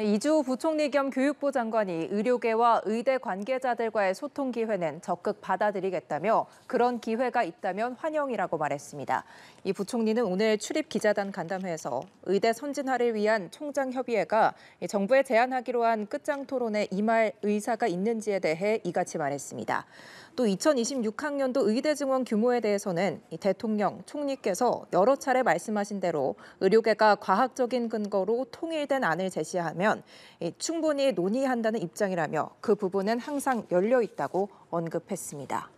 네, 이주 부총리 겸 교육부 장관이 의료계와 의대 관계자들과의 소통 기회는 적극 받아들이겠다며 그런 기회가 있다면 환영이라고 말했습니다. 이 부총리는 오늘 출입 기자단 간담회에서 의대 선진화를 위한 총장 협의회가 정부에 제안하기로 한 끝장 토론에 임할 의사가 있는지에 대해 이같이 말했습니다. 또 2026학년도 의대 증원 규모에 대해서는 대통령, 총리께서 여러 차례 말씀하신 대로 의료계가 과학적인 근거로 통일된 안을 제시하며 있다면 충분히 논의한다는 입장이라며 그 부분은 항상 열려 있다고 언급했습니다.